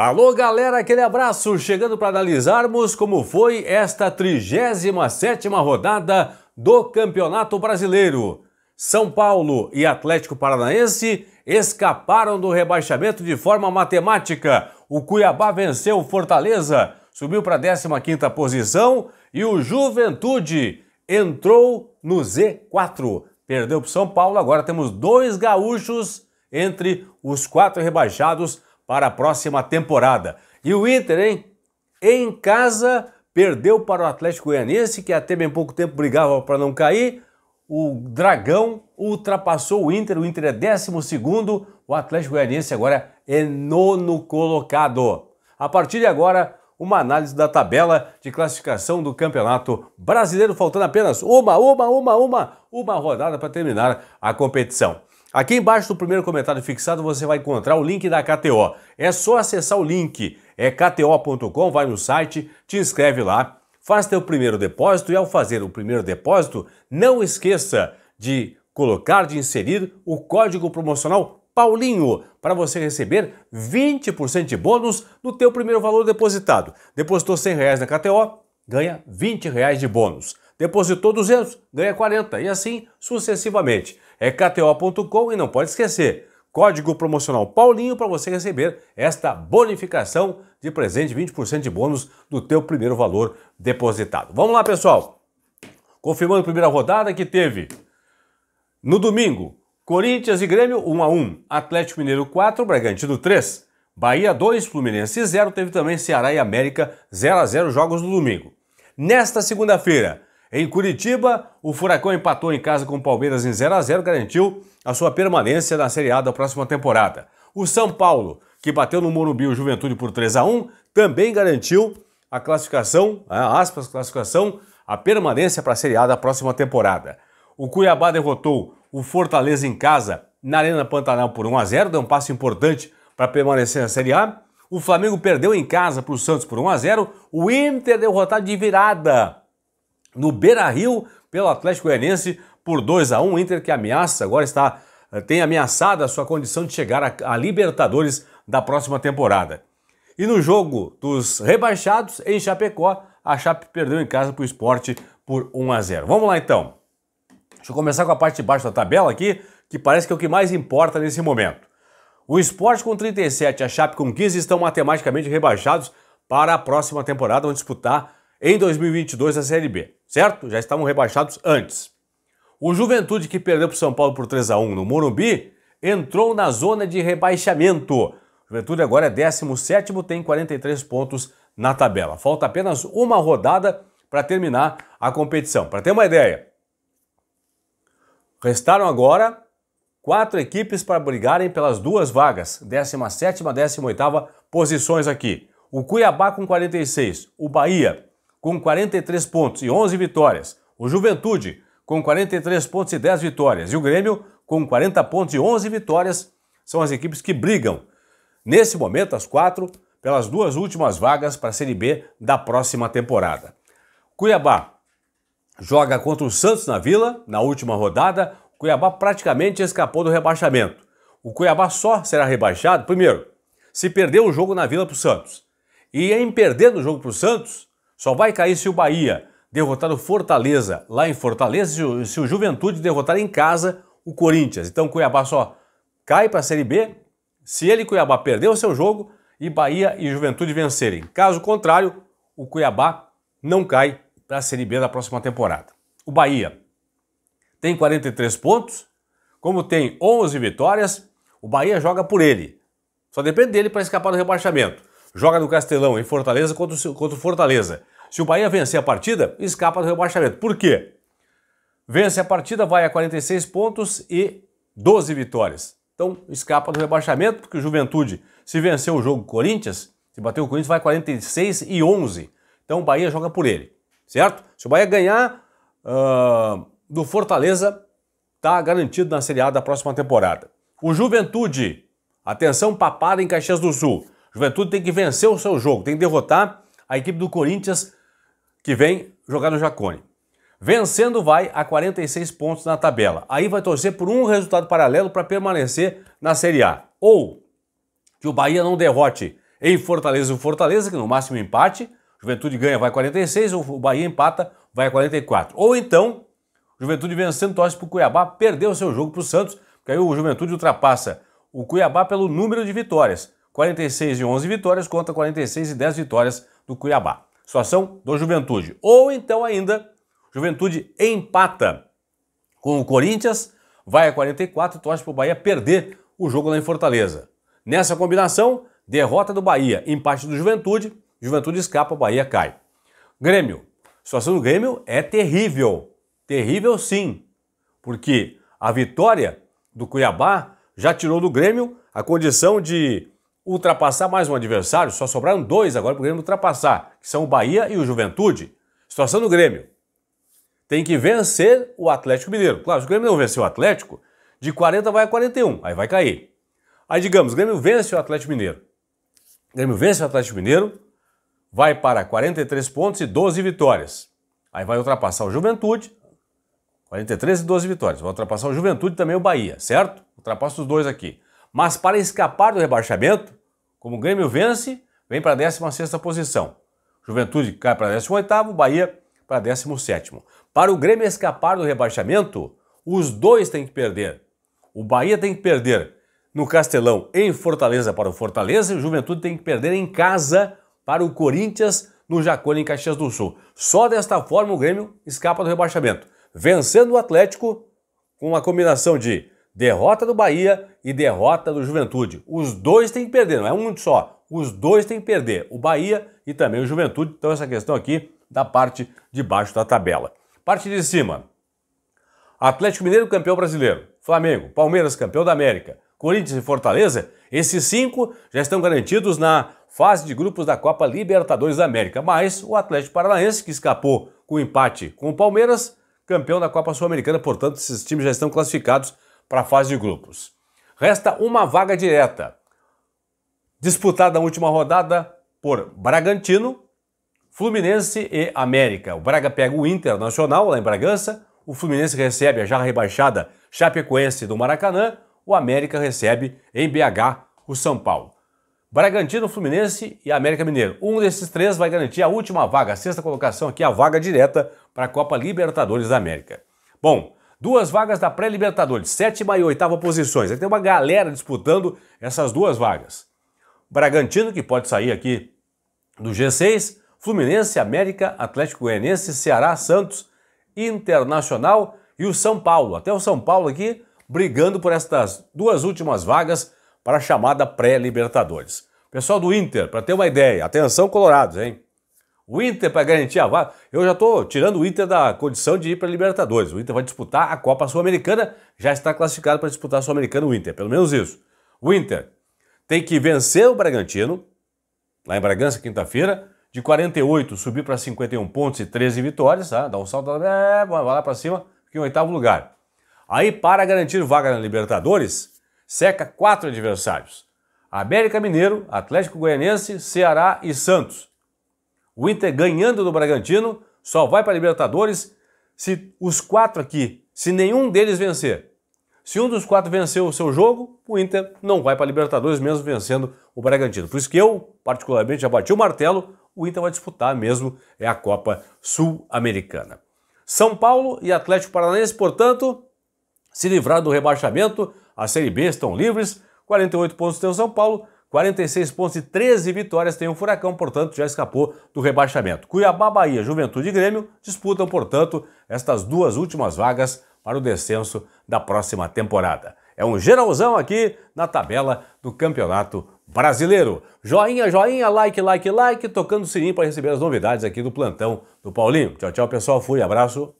Alô, galera, aquele abraço. Chegando para analisarmos como foi esta 37ª rodada do Campeonato Brasileiro. São Paulo e Atlético Paranaense escaparam do rebaixamento de forma matemática. O Cuiabá venceu o Fortaleza, subiu para a 15ª posição e o Juventude entrou no Z4. Perdeu para o São Paulo, agora temos dois gaúchos entre os quatro rebaixados para a próxima temporada. E o Inter, hein? Em casa, perdeu para o Atlético Goianiense, que até bem pouco tempo brigava para não cair. O Dragão ultrapassou o Inter, o Inter é 12, o Atlético Goianiense agora é nono colocado. A partir de agora, uma análise da tabela de classificação do Campeonato Brasileiro, faltando apenas uma, uma, uma, uma, uma rodada para terminar a competição. Aqui embaixo do primeiro comentário fixado você vai encontrar o link da KTO. É só acessar o link, é kto.com, vai no site, te inscreve lá, faz teu primeiro depósito e ao fazer o primeiro depósito, não esqueça de colocar, de inserir o código promocional Paulinho para você receber 20% de bônus no teu primeiro valor depositado. Depositou 100 reais na KTO, ganha 20 reais de bônus. Depositou 200, ganha 40 e assim sucessivamente é KTO.com e não pode esquecer, código promocional Paulinho para você receber esta bonificação de presente, 20% de bônus do teu primeiro valor depositado. Vamos lá, pessoal. Confirmando a primeira rodada que teve no domingo, Corinthians e Grêmio 1 a 1, Atlético Mineiro 4, Bragantino 3, Bahia 2, Fluminense 0, teve também Ceará e América 0 a 0 jogos no domingo. Nesta segunda-feira, em Curitiba, o Furacão empatou em casa com o Palmeiras em 0 a 0 garantiu a sua permanência na Série A da próxima temporada. O São Paulo, que bateu no Morumbi o Juventude por 3 a 1 também garantiu a classificação, a né, aspas, classificação, a permanência para a Série A da próxima temporada. O Cuiabá derrotou o Fortaleza em casa na Arena Pantanal por 1 a 0, deu um passo importante para permanecer na Série A. O Flamengo perdeu em casa para o Santos por 1 a 0. O Inter derrotado de virada no Beira-Rio pelo Atlético Goianiense por 2 a 1 Inter que ameaça, agora está eh, tem ameaçado a sua condição de chegar a, a Libertadores da próxima temporada. E no jogo dos rebaixados em Chapecó, a Chape perdeu em casa para o esporte por 1 a 0. Vamos lá então. Deixa eu começar com a parte de baixo da tabela aqui, que parece que é o que mais importa nesse momento. O esporte com 37 e a Chape com 15 estão matematicamente rebaixados para a próxima temporada, vão disputar em 2022 a Série B, certo? Já estavam rebaixados antes. O Juventude, que perdeu para o São Paulo por 3 a 1 no Morumbi, entrou na zona de rebaixamento. O Juventude agora é 17, tem 43 pontos na tabela. Falta apenas uma rodada para terminar a competição. Para ter uma ideia, restaram agora quatro equipes para brigarem pelas duas vagas, 17 e 18 posições aqui. O Cuiabá com 46, o Bahia com 43 pontos e 11 vitórias, o Juventude, com 43 pontos e 10 vitórias, e o Grêmio, com 40 pontos e 11 vitórias, são as equipes que brigam, nesse momento, as quatro, pelas duas últimas vagas para a Série B da próxima temporada. Cuiabá joga contra o Santos na Vila, na última rodada. O Cuiabá praticamente escapou do rebaixamento. O Cuiabá só será rebaixado, primeiro, se perder o jogo na Vila para o Santos. E em perder o jogo para o Santos, só vai cair se o Bahia derrotar o Fortaleza lá em Fortaleza, se o, se o Juventude derrotar em casa o Corinthians. Então Cuiabá só cai para a Série B se ele, Cuiabá, perder o seu jogo e Bahia e Juventude vencerem. Caso contrário, o Cuiabá não cai para a Série B da próxima temporada. O Bahia tem 43 pontos, como tem 11 vitórias, o Bahia joga por ele. Só depende dele para escapar do rebaixamento. Joga no Castelão, em Fortaleza, contra o, contra o Fortaleza. Se o Bahia vencer a partida, escapa do rebaixamento. Por quê? Vence a partida, vai a 46 pontos e 12 vitórias. Então, escapa do rebaixamento, porque o Juventude, se vencer o jogo Corinthians, se bater o Corinthians, vai 46 e 11. Então, o Bahia joga por ele, certo? Se o Bahia ganhar uh, do Fortaleza, está garantido na Série A da próxima temporada. O Juventude, atenção papada em Caxias do Sul. Juventude tem que vencer o seu jogo, tem que derrotar a equipe do Corinthians que vem jogar no Jacone. Vencendo vai a 46 pontos na tabela. Aí vai torcer por um resultado paralelo para permanecer na Série A. Ou que o Bahia não derrote em Fortaleza o Fortaleza, que no máximo empate, Juventude ganha vai 46, o Bahia empata vai a 44. Ou então, Juventude vencendo torce para o Cuiabá, perdeu o seu jogo para o Santos, porque aí o Juventude ultrapassa o Cuiabá pelo número de vitórias. 46 e 11 vitórias contra 46 e 10 vitórias do Cuiabá. Situação do Juventude. Ou então ainda, Juventude empata com o Corinthians, vai a 44 e torce para o Bahia perder o jogo lá em Fortaleza. Nessa combinação, derrota do Bahia, empate do Juventude, Juventude escapa, Bahia cai. Grêmio. situação do Grêmio é terrível. Terrível sim, porque a vitória do Cuiabá já tirou do Grêmio a condição de ultrapassar mais um adversário, só sobraram dois agora para o Grêmio ultrapassar, que são o Bahia e o Juventude. Situação do Grêmio. Tem que vencer o Atlético Mineiro. Claro, se o Grêmio não vencer o Atlético, de 40 vai a 41, aí vai cair. Aí digamos, o Grêmio vence o Atlético Mineiro. O Grêmio vence o Atlético Mineiro, vai para 43 pontos e 12 vitórias. Aí vai ultrapassar o Juventude, 43 e 12 vitórias. Vai ultrapassar o Juventude e também o Bahia, certo? Ultrapassa os dois aqui. Mas para escapar do rebaixamento, como o Grêmio vence, vem para a 16 posição. Juventude cai para 18, Bahia para 17. Para o Grêmio escapar do rebaixamento, os dois têm que perder. O Bahia tem que perder no Castelão em Fortaleza para o Fortaleza e o Juventude tem que perder em casa para o Corinthians no Jacone em Caxias do Sul. Só desta forma o Grêmio escapa do rebaixamento, vencendo o Atlético com uma combinação de Derrota do Bahia e derrota do Juventude. Os dois têm que perder, não é um só. Os dois têm que perder, o Bahia e também o Juventude. Então, essa questão aqui da parte de baixo da tabela. Parte de cima: Atlético Mineiro, campeão brasileiro. Flamengo, Palmeiras, campeão da América. Corinthians e Fortaleza, esses cinco já estão garantidos na fase de grupos da Copa Libertadores da América. Mas o Atlético Paranaense, que escapou com o empate com o Palmeiras, campeão da Copa Sul-Americana, portanto, esses times já estão classificados para a fase de grupos. Resta uma vaga direta, disputada na última rodada por Bragantino, Fluminense e América. O Braga pega o Internacional lá em Bragança, o Fluminense recebe a já rebaixada Chapecoense do Maracanã, o América recebe em BH o São Paulo. Bragantino, Fluminense e América Mineiro. Um desses três vai garantir a última vaga, a sexta colocação aqui, a vaga direta para a Copa Libertadores da América. Bom, Duas vagas da pré-Libertadores, sétima e oitava posições. Aí tem uma galera disputando essas duas vagas. Bragantino, que pode sair aqui do G6, Fluminense, América, Atlético Goianiense, Ceará, Santos, Internacional e o São Paulo. Até o São Paulo aqui brigando por estas duas últimas vagas para a chamada pré-Libertadores. Pessoal do Inter, para ter uma ideia, atenção Colorados, hein? O Inter para garantir a vaga. Eu já estou tirando o Inter da condição de ir para a Libertadores. O Inter vai disputar a Copa Sul-Americana, já está classificado para disputar a Sul-Americana o Inter, pelo menos isso. O Inter tem que vencer o Bragantino, lá em Bragança, quinta-feira, de 48 subir para 51 pontos e 13 vitórias, tá? dá um salto, é, vai lá para cima, fica em oitavo lugar. Aí, para garantir vaga na Libertadores, seca quatro adversários: América Mineiro, Atlético Goianense, Ceará e Santos. O Inter ganhando do Bragantino só vai para a Libertadores se os quatro aqui, se nenhum deles vencer. Se um dos quatro vencer o seu jogo, o Inter não vai para a Libertadores, mesmo vencendo o Bragantino. Por isso que eu, particularmente, já bati o martelo, o Inter vai disputar mesmo é a Copa Sul-Americana. São Paulo e Atlético Paranaense, portanto, se livraram do rebaixamento, a Série B estão livres, 48 pontos tem o São Paulo, 46 pontos e 13 vitórias tem o um Furacão, portanto, já escapou do rebaixamento. Cuiabá, Bahia, Juventude e Grêmio disputam, portanto, estas duas últimas vagas para o descenso da próxima temporada. É um geralzão aqui na tabela do Campeonato Brasileiro. Joinha, joinha, like, like, like, tocando o sininho para receber as novidades aqui do plantão do Paulinho. Tchau, tchau, pessoal. Fui, abraço.